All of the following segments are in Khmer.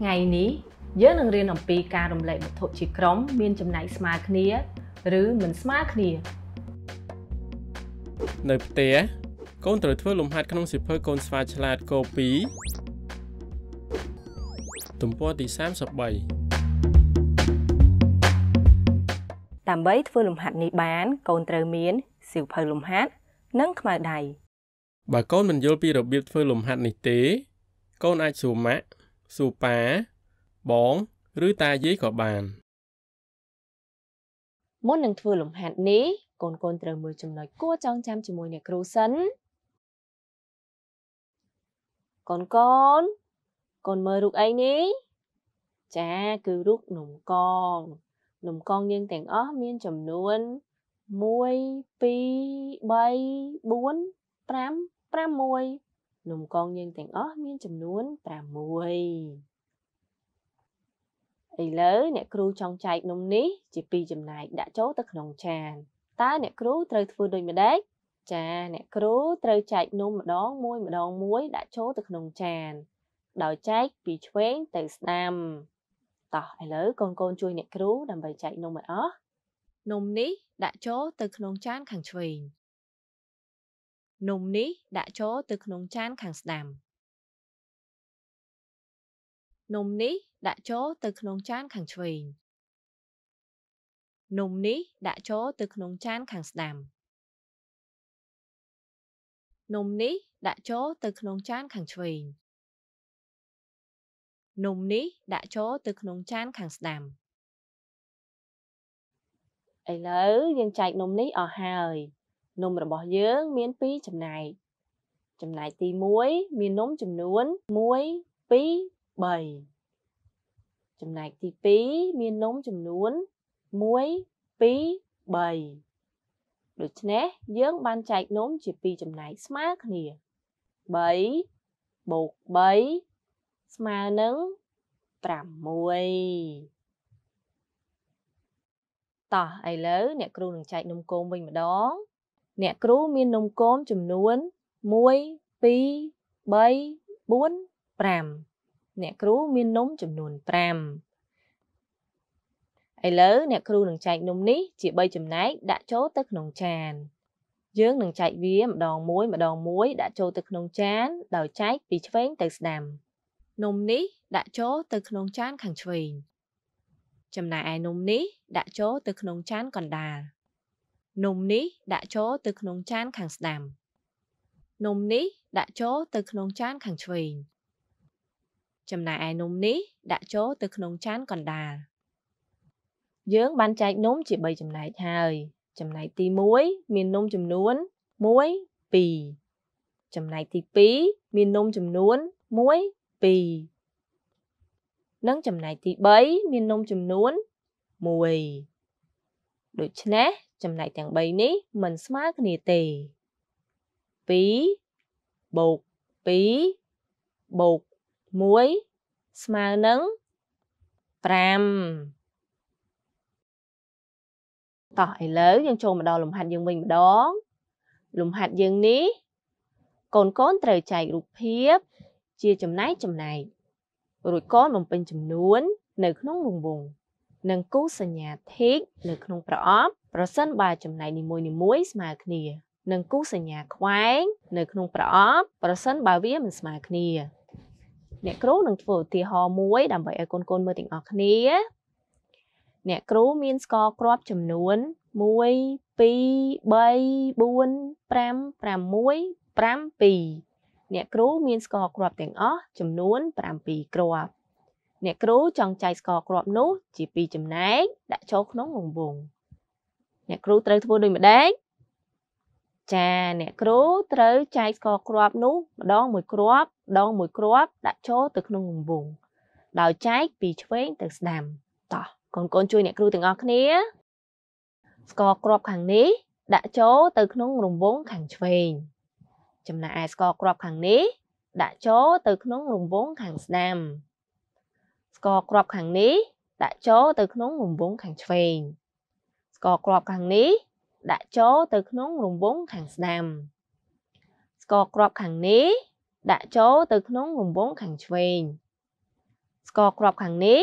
ថ្ងៃនេះយើងនឹងរៀនអំពីការរំលែកវត្ថុជាក្រុមមានចំណែកស្មើគ្នា ឬមិនស្មើគ្នា នៅផ្ទះកូនត្រូវធ្វើលំហាត់ក្នុងសៀវភៅកូនស្វាឆ្លាតកូ2ទំព័រទី33ដើម្បីធ្វើលំហាត់នេះបាន កូនត្រូវមានសៀវភៅលំហាត់និងខ្មៅដៃបើកូនមិនយល់ពីរបៀបធ្វើលំហាត់នេះទេ កូនអាចសួរម៉ាក់ស៊ូប៉ាបង ឬតាយាយក៏បានមុននឹងធ្វើលំហាត់នេះកូនកូនត្រូវមើលចំណុចគួរចងចាំជាមួយអ្នកគ្រូសិនកូនកូនកូនមើលរូបអីនេះចាគឺរូបនំកង នំកងយើងទាំងអស់មានចំនួន1 2 3 4 5 6នំកងយើងទាំងអស់មានចំនួន6ឥឡូវអ្នកគ្រូចង់ចែកនំនេះជា2ចំណែកដាក់ចូលទៅក្នុងចានតើអ្នកគ្រូត្រូវធ្វើដូចម្ដេចចាអ្នកគ្រូត្រូវចែកនំម្ដងមួយម្ដងមួយដាក់ចូលទៅក្នុងចានដោយចែកពីឆ្វេងទៅស្ដាំតោះឥឡូវកូនកូនជួយអ្នកគ្រូដើម្បីចែកនំឲ្យអស់នំនេះដាក់ចូលទៅក្នុងចានខាងឆ្វេងនំនេះដាក់ចូលទៅក្នុងចានខាងស្ដាំនំនេះដាក់ចូលទៅក្នុងចានខាងឆ្វេងនំនេះដាក់ចូលទៅក្នុងចានខាងស្ដាំនំនេះដាក់ចូលទៅក្នុងចានខាងឆ្វេងនំនេះដាក់ចូលទៅក្នុងចានខាងស្ដាំឥឡូវយើងចែកនំនេះអស់ហើយនំរបស់យើងមាន2ចំណែកចំណែកទី1មាននំចំនួន1 2 3ចំណែកទី2មាននំចំនួន1 2 3ដូច្នេះយើងបានចែកនំជា2ចំណែកស្មើគ្នា3បូក3ស្មើនឹង6តោះឥឡូវអ្នកគ្រូនឹងចែកនំគមវិញម្ដងអ្នកគ្រូមាននំគមចំនួន1 2 3 4 5អ្នកគ្រូមាននំចំនួន5ឥឡូវអ្នកគ្រូនឹងចែកនំនេះជា3ចំណែកដាក់ចូលទៅក្នុងចាន យើងនឹងចែកវាម្ដងមួយម្ដងមួយដាក់ចូលទៅក្នុងចាន ដោយចែកពីឆ្វេងទៅស្ដាំនំនេះ ដាក់ចូលទៅក្នុងចានខាងឆ្វេងចំណែកឯនំនេះដាក់ចូលទៅក្នុងចានកណ្ដាលនំនេះដាក់ចូលទៅក្នុងចានខាងស្ដាំនំនេះដាក់ចូលទៅក្នុងចានខាងឆ្វេងចំណែកឯនំនេះដាក់ចូលទៅក្នុងចានកណ្ដាលយើងបានចែកនំជា3ចំណែកហើយចំណែកទី1មាននំចំនួន1 2ចំណែកទី2មាននំចំនួន1 2និងចំណែកទី3មាននំចំនួន1ដូច្នេះចំណែកទាំង3នេះមិនស្មើគ្នាទេ2បូក2បូក1ស្មើនឹង5តោះឥឡូវយើងចូលមកដល់លំហាត់យើងវិញម្ដងលំហាត់យើងនេះកូនកូនត្រូវចែករូបភាព ជាចំណែកចំណែករួចកូនបំពេញចំនួន នៅក្នុងរង្វង់និងគូសញ្ញាធីកនៅក្នុងប្រអប់ ប្រសិនបើចំណែកនីមួយៗស្មើគ្នានិងគូសញ្ញាខ្វែងនៅ ក្នុងប្រអប់ ប្រសិនបើវាមិនស្មើគ្នាអ្នកគ្រូនឹងធ្វើឧទាហរណ៍មួយ ដើម្បីឲ្យកូនៗមើលទាំងអស់គ្នា អ្នកគ្រូមានស្ករគ្រាប់ចំនួន1 2 3 4 5 6 7អ្នកគ្រូមានស្ករគ្រាប់ទាំងអស់ចំនួន7គ្រាប់អ្នកគ្រូចង់ចែកស្ករគ្រាប់នោះ ជាពីរចំណែកដាក់ចូលក្នុងរង្វង់អ្នកគ្រូត្រូវធ្វើដូចម្ដេចចាអ្នកគ្រូត្រូវចែកស្ករគ្រាប់នោះម្ដងមួយគ្រាប់ម្ដងមួយគ្រាប់ដាក់ចូលទៅក្នុងរង្វង់ដោយចែកពីឆ្វេងទៅស្ដាំតោះកូនកូនជួយអ្នកគ្រូទាំងអស់គ្នាស្ករគ្រាប់ខាងនេះដាក់ចូលទៅក្នុងរង្វង់ខាងឆ្វេងចំណែកឯស្ករគ្រាប់ខាងនេះដាក់ចូលទៅក្នុងរង្វង់ខាងស្ដាំស្ករគ្រាប់ខាងនេះដាក់ចូលទៅក្នុងរង្វង់ខាងឆ្វេងស្ករគ្រាប់ខាងនេះដាក់ចូលទៅក្នុងរង្វង់ខាងស្ដាំស្ករគ្រាប់ខាងនេះដាក់ចូលទៅក្នុងរង្វង់ខាងឆ្វេងស្ករគ្រាប់ខាងនេះ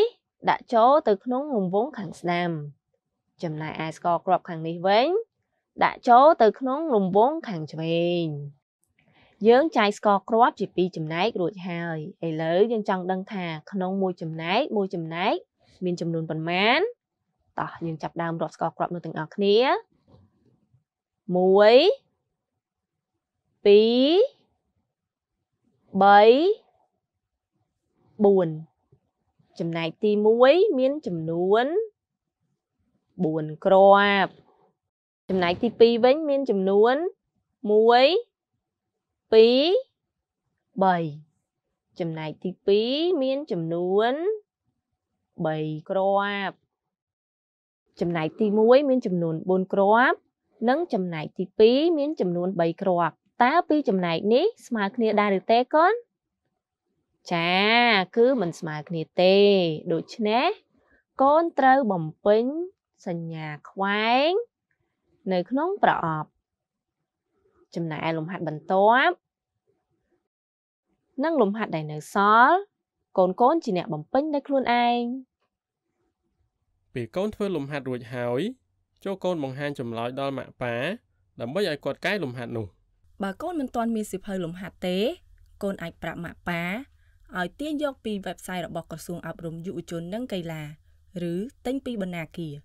ដាក់ចូលទៅក្នុងរង្វង់ខាងស្ដាំចំណែកឯស្ករគ្រាប់ខាងនេះវិញដាក់ចូលទៅក្នុងរង្វង់ខាងឆ្វេងយើងចាយស្ករគ្រាប់ជាពីរចំណែករួចហើយឥឡូវយើងចង់ដឹងថាក្នុងមួយចំណែកមួយចំណែកមានចំនួនប៉ុន្មានតោះយើងចាប់ដើមរាប់ស្ករគ្រាប់នោះទាំងអស់គ្នា1 2 3 4ចំណែកទី1មានចំនួន4គ្រាប់ចំណែកទី2វិញមានចំនួន1 2 3ចំណែកទី2មានចំនួន3គ្រាប់ចំណែកទី1មាន ចំនួន4គ្រាប់និងចំណែកទី2មាន ចំនួន3គ្រាប់តើពីរចំណែកនេះស្មើគ្នាដែរឬទេកូនចាគឺមិនស្មើគ្នាទេដូច្នេះកូនត្រូវបំពេញសញ្ញាខ្វែងនៅក្នុងប្រអប់ចំណែកលំហាត់បន្ទាប់និងលំហាត់ដែលនៅសល់កូនកូនជាអ្នកបំពេញដោយខ្លួនឯងពេលកូនធ្វើលំហាត់រួចហើយ ចូលកូនបង្ហាញចម្លើយដល់ម៉ាក់ប៉ាដើម្បីឲ្យគាត់កែលំហាត់នោះ បើកូនមិនទាន់មានសៀវភៅលំហាត់ទេកូនអាចប្រាប់ម៉ាក់ប៉ាឲ្យទាញយកពី website របស់ក្រសួងអប់រំយុវជននិងកីឡា ឬ ទិញពីបណ្ណាគារ